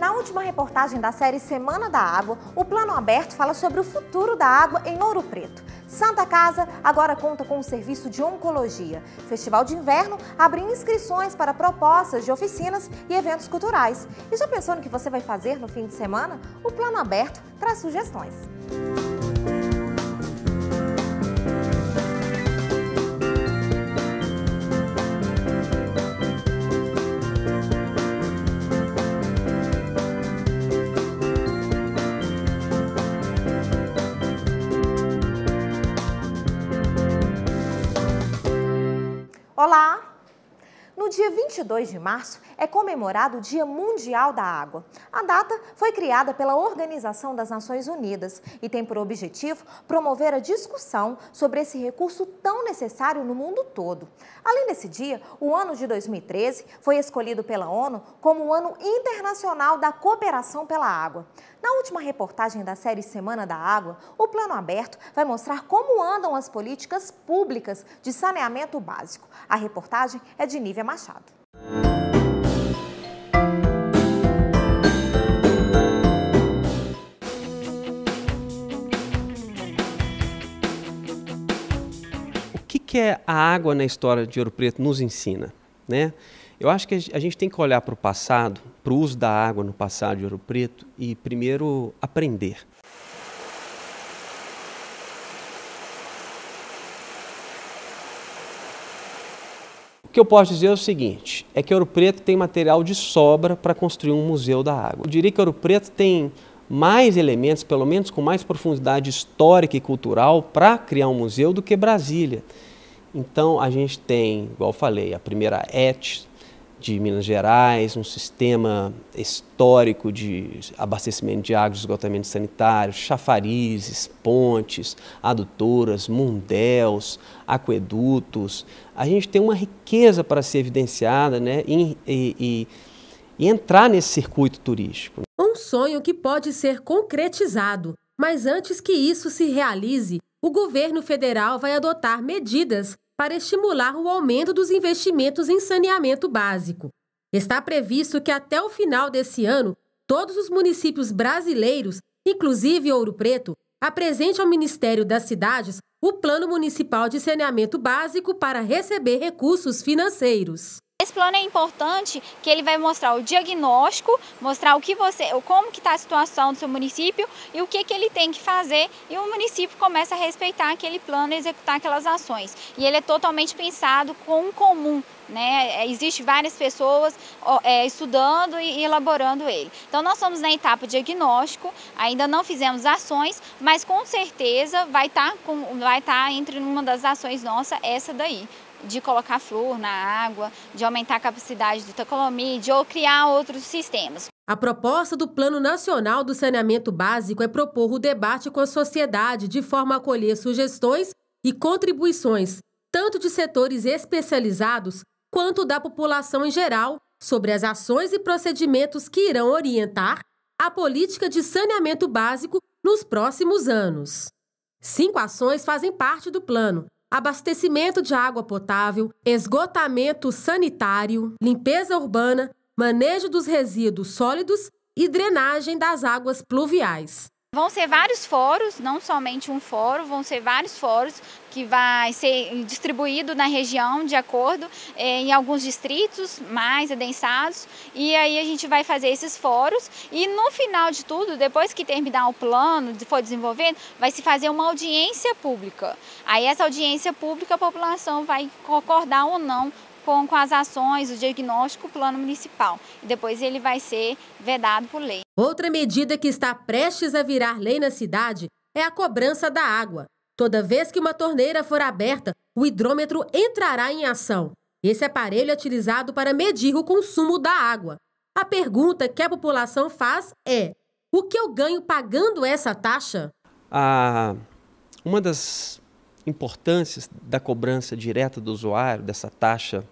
Na última reportagem da série Semana da Água, o Plano Aberto fala sobre o futuro da água em Ouro Preto. Santa Casa agora conta com o um serviço de oncologia. Festival de Inverno abre inscrições para propostas de oficinas e eventos culturais. E já pensou no que você vai fazer no fim de semana? O Plano Aberto traz sugestões. dia 22 de março é comemorado o Dia Mundial da Água. A data foi criada pela Organização das Nações Unidas e tem por objetivo promover a discussão sobre esse recurso tão necessário no mundo todo. Além desse dia, o ano de 2013 foi escolhido pela ONU como o Ano Internacional da Cooperação pela Água. Na última reportagem da série Semana da Água, o Plano Aberto vai mostrar como andam as políticas públicas de saneamento básico. A reportagem é de Nívia Machado. que é a água na história de Ouro Preto nos ensina? Né? Eu acho que a gente tem que olhar para o passado, para o uso da água no passado de Ouro Preto e primeiro aprender. O que eu posso dizer é o seguinte, é que Ouro Preto tem material de sobra para construir um museu da água. Eu diria que Ouro Preto tem mais elementos, pelo menos com mais profundidade histórica e cultural, para criar um museu do que Brasília. Então, a gente tem, igual falei, a primeira ET de Minas Gerais, um sistema histórico de abastecimento de água, de esgotamento sanitário, chafarizes, pontes, adutoras, mundéus, aquedutos. A gente tem uma riqueza para ser evidenciada né, e, e, e entrar nesse circuito turístico. Um sonho que pode ser concretizado, mas antes que isso se realize, o governo federal vai adotar medidas para estimular o aumento dos investimentos em saneamento básico. Está previsto que até o final desse ano, todos os municípios brasileiros, inclusive Ouro Preto, apresente ao Ministério das Cidades o Plano Municipal de Saneamento Básico para receber recursos financeiros. Esse plano é importante que ele vai mostrar o diagnóstico, mostrar o que você, como que está a situação do seu município e o que, que ele tem que fazer e o município começa a respeitar aquele plano e executar aquelas ações. E ele é totalmente pensado com o um comum, né? É, Existem várias pessoas é, estudando e elaborando ele. Então nós somos na etapa diagnóstico, ainda não fizemos ações, mas com certeza vai estar tá, vai tá entre uma das ações nossa essa daí de colocar flúor na água, de aumentar a capacidade do tacomide ou criar outros sistemas. A proposta do Plano Nacional do Saneamento Básico é propor o debate com a sociedade de forma a acolher sugestões e contribuições, tanto de setores especializados quanto da população em geral, sobre as ações e procedimentos que irão orientar a política de saneamento básico nos próximos anos. Cinco ações fazem parte do plano, abastecimento de água potável, esgotamento sanitário, limpeza urbana, manejo dos resíduos sólidos e drenagem das águas pluviais. Vão ser vários fóruns, não somente um fórum, vão ser vários fóruns que vai ser distribuído na região de acordo eh, em alguns distritos mais adensados e aí a gente vai fazer esses fóruns e no final de tudo, depois que terminar o plano, for desenvolvendo, vai se fazer uma audiência pública. Aí essa audiência pública a população vai concordar ou não com, com as ações, o diagnóstico, o plano municipal. E depois ele vai ser vedado por lei. Outra medida que está prestes a virar lei na cidade é a cobrança da água. Toda vez que uma torneira for aberta, o hidrômetro entrará em ação. Esse aparelho é utilizado para medir o consumo da água. A pergunta que a população faz é: o que eu ganho pagando essa taxa? Ah, uma das importâncias da cobrança direta do usuário, dessa taxa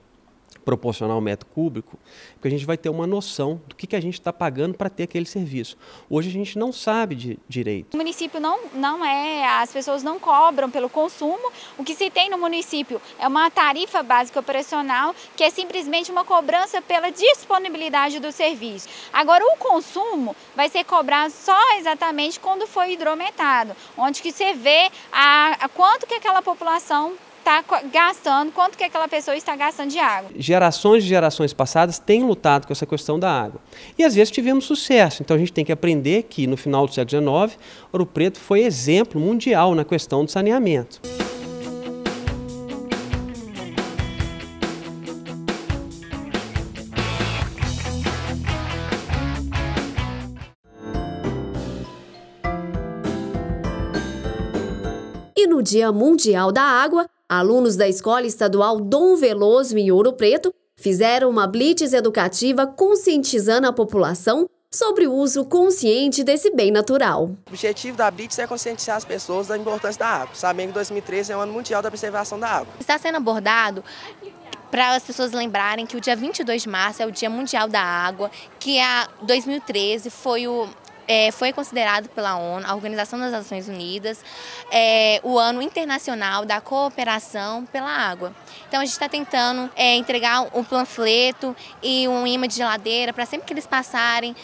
proporcional ao metro cúbico, porque a gente vai ter uma noção do que, que a gente está pagando para ter aquele serviço. Hoje a gente não sabe de, direito. O município não, não é, as pessoas não cobram pelo consumo. O que se tem no município é uma tarifa básica operacional, que é simplesmente uma cobrança pela disponibilidade do serviço. Agora, o consumo vai ser cobrado só exatamente quando foi hidrometado, onde que você vê a, a quanto que aquela população está gastando, quanto que aquela pessoa está gastando de água. Gerações e gerações passadas têm lutado com essa questão da água. E às vezes tivemos sucesso, então a gente tem que aprender que no final do século XIX, Ouro Preto foi exemplo mundial na questão do saneamento. no Dia Mundial da Água, Alunos da Escola Estadual Dom Veloso, em Ouro Preto, fizeram uma blitz educativa conscientizando a população sobre o uso consciente desse bem natural. O objetivo da Blitz é conscientizar as pessoas da importância da água, sabendo que 2013 é o ano mundial da preservação da água. Está sendo abordado para as pessoas lembrarem que o dia 22 de março é o Dia Mundial da Água, que a 2013 foi o é, foi considerado pela ONU, a Organização das Nações Unidas, é, o Ano Internacional da Cooperação pela Água. Então a gente está tentando é, entregar um panfleto e um imã de geladeira para sempre que eles passarem,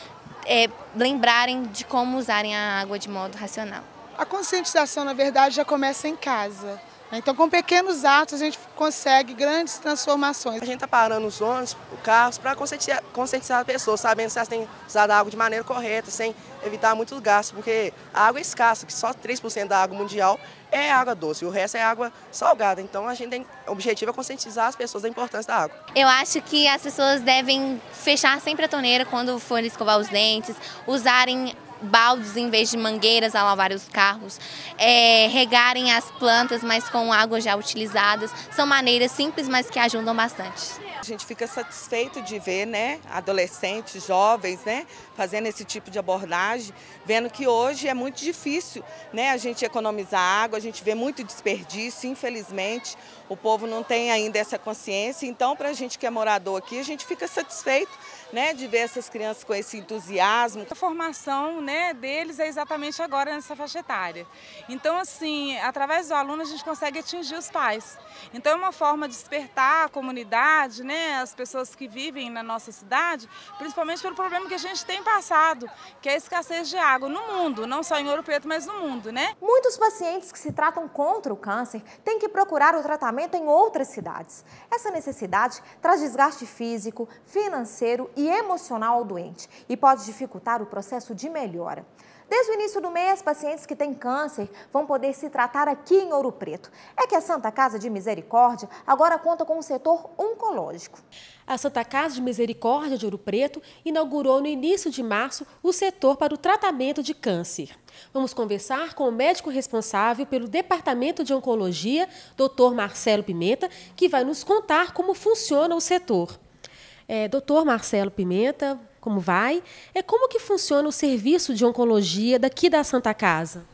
é, lembrarem de como usarem a água de modo racional. A conscientização, na verdade, já começa em casa. Né? Então, com pequenos atos, a gente consegue grandes transformações. A gente está parando os ônibus, os carros, para conscientizar, conscientizar as pessoas, sabendo se elas têm usado a água de maneira correta, sem evitar muitos gastos, porque a água é escassa, que só 3% da água mundial é água doce, o resto é água salgada. Então, a gente tem, o objetivo é conscientizar as pessoas da importância da água. Eu acho que as pessoas devem fechar sempre a torneira quando forem escovar os dentes, usarem baldes em vez de mangueiras a lavar os carros, é, regarem as plantas, mas com água já utilizadas. São maneiras simples, mas que ajudam bastante. A gente fica satisfeito de ver né, adolescentes, jovens, né, fazendo esse tipo de abordagem, vendo que hoje é muito difícil né, a gente economizar água, a gente vê muito desperdício, infelizmente, o povo não tem ainda essa consciência. Então, para a gente que é morador aqui, a gente fica satisfeito né, de ver essas crianças com esse entusiasmo. A formação né, deles é exatamente agora nessa faixa etária. Então, assim, através do aluno a gente consegue atingir os pais. Então, é uma forma de despertar a comunidade, né, as pessoas que vivem na nossa cidade, principalmente pelo problema que a gente tem passado, que é a escassez de água no mundo, não só em Ouro Preto, mas no mundo, né? Muitos pacientes que se tratam contra o câncer têm que procurar o tratamento em outras cidades. Essa necessidade traz desgaste físico, financeiro e e emocional ao doente e pode dificultar o processo de melhora. Desde o início do mês, pacientes que têm câncer vão poder se tratar aqui em Ouro Preto. É que a Santa Casa de Misericórdia agora conta com um setor oncológico. A Santa Casa de Misericórdia de Ouro Preto inaugurou no início de março o setor para o tratamento de câncer. Vamos conversar com o médico responsável pelo Departamento de Oncologia, Dr. Marcelo Pimenta, que vai nos contar como funciona o setor. É, doutor Marcelo Pimenta, como vai? É como que funciona o serviço de oncologia daqui da Santa Casa?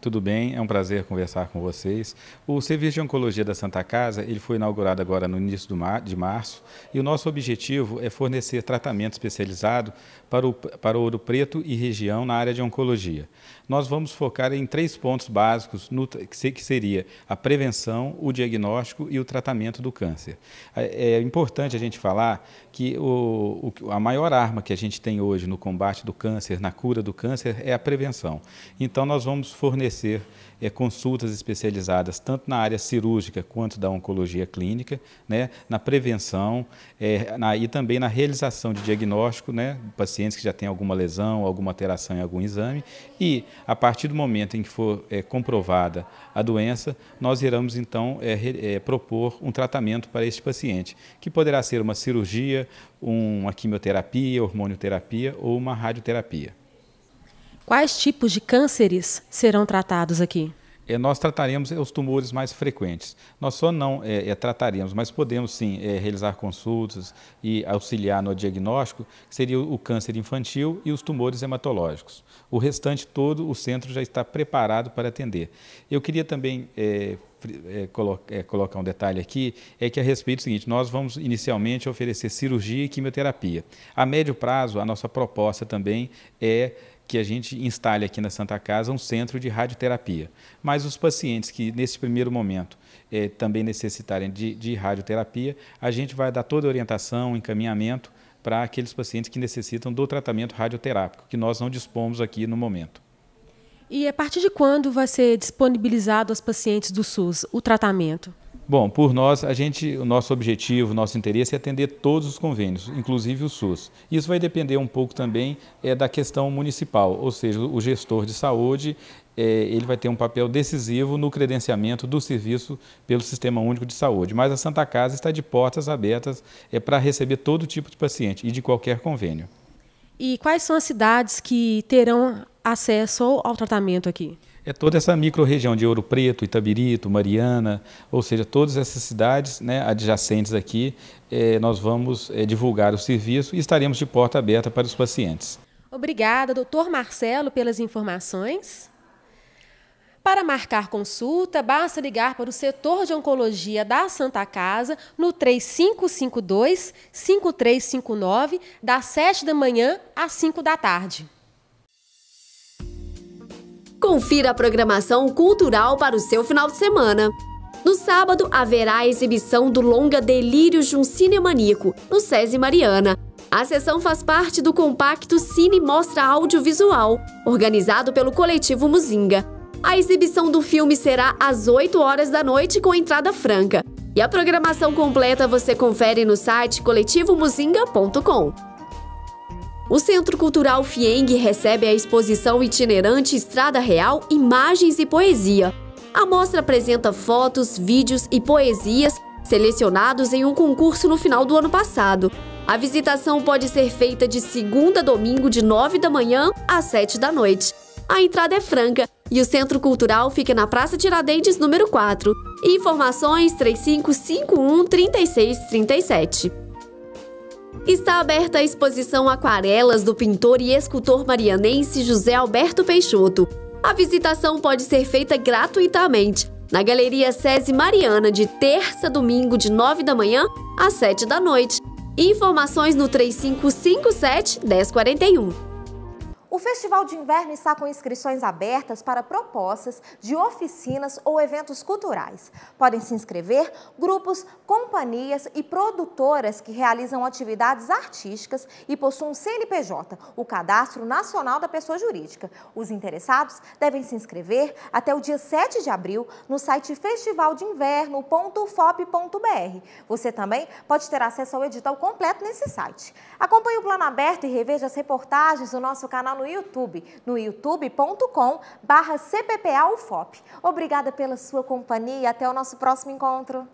Tudo bem, é um prazer conversar com vocês. O Serviço de Oncologia da Santa Casa ele foi inaugurado agora no início mar, de março e o nosso objetivo é fornecer tratamento especializado para, o, para Ouro Preto e região na área de oncologia. Nós vamos focar em três pontos básicos, no, que seria a prevenção, o diagnóstico e o tratamento do câncer. É, é importante a gente falar que o, o, a maior arma que a gente tem hoje no combate do câncer, na cura do câncer, é a prevenção. Então nós vamos fornecer fornecer é, consultas especializadas tanto na área cirúrgica quanto da oncologia clínica, né, na prevenção é, na, e também na realização de diagnóstico, né, pacientes que já têm alguma lesão, alguma alteração em algum exame e a partir do momento em que for é, comprovada a doença, nós iremos então propor um tratamento para este paciente, que poderá ser uma cirurgia, uma quimioterapia, hormonioterapia ou uma radioterapia. Quais tipos de cânceres serão tratados aqui? É, nós trataremos é, os tumores mais frequentes. Nós só não é, é, trataremos, mas podemos sim é, realizar consultas e auxiliar no diagnóstico, seria o câncer infantil e os tumores hematológicos. O restante todo, o centro já está preparado para atender. Eu queria também é, colocar um detalhe aqui, é que a respeito do seguinte, nós vamos inicialmente oferecer cirurgia e quimioterapia. A médio prazo, a nossa proposta também é que a gente instale aqui na Santa Casa um centro de radioterapia. Mas os pacientes que, nesse primeiro momento, eh, também necessitarem de, de radioterapia, a gente vai dar toda a orientação, encaminhamento para aqueles pacientes que necessitam do tratamento radioterápico, que nós não dispomos aqui no momento. E a partir de quando vai ser disponibilizado aos pacientes do SUS o tratamento? Bom, por nós, a gente, o nosso objetivo, o nosso interesse é atender todos os convênios, inclusive o SUS. Isso vai depender um pouco também é, da questão municipal, ou seja, o gestor de saúde é, ele vai ter um papel decisivo no credenciamento do serviço pelo Sistema Único de Saúde. Mas a Santa Casa está de portas abertas é, para receber todo tipo de paciente e de qualquer convênio. E quais são as cidades que terão acesso ao tratamento aqui? é toda essa micro-região de Ouro Preto, Itabirito, Mariana, ou seja, todas essas cidades né, adjacentes aqui, é, nós vamos é, divulgar o serviço e estaremos de porta aberta para os pacientes. Obrigada, doutor Marcelo, pelas informações. Para marcar consulta, basta ligar para o setor de oncologia da Santa Casa no 3552-5359, das 7 da manhã às 5 da tarde. Confira a programação cultural para o seu final de semana. No sábado, haverá a exibição do longa Delírios de um Cinemaníaco, no SESI Mariana. A sessão faz parte do compacto Cine Mostra Audiovisual, organizado pelo coletivo Muzinga. A exibição do filme será às 8 horas da noite com entrada franca. E a programação completa você confere no site coletivomuzinga.com. O Centro Cultural Fieng recebe a exposição itinerante Estrada Real Imagens e Poesia. A mostra apresenta fotos, vídeos e poesias selecionados em um concurso no final do ano passado. A visitação pode ser feita de segunda a domingo de 9 da manhã às 7 da noite. A entrada é franca e o Centro Cultural fica na Praça Tiradentes, número 4. Informações 3551 3637. Está aberta a exposição Aquarelas do pintor e escultor marianense José Alberto Peixoto. A visitação pode ser feita gratuitamente na Galeria SESI Mariana, de terça a domingo, de 9 da manhã às 7 da noite. Informações no 3557 1041. O Festival de Inverno está com inscrições abertas para propostas de oficinas ou eventos culturais. Podem se inscrever grupos, companhias e produtoras que realizam atividades artísticas e possuem CNPJ, o Cadastro Nacional da Pessoa Jurídica. Os interessados devem se inscrever até o dia 7 de abril no site festivaldeinverno.fop.br. Você também pode ter acesso ao edital completo nesse site. Acompanhe o plano aberto e reveja as reportagens do nosso canal no no YouTube, no youtube.com/cppaufop. Obrigada pela sua companhia e até o nosso próximo encontro.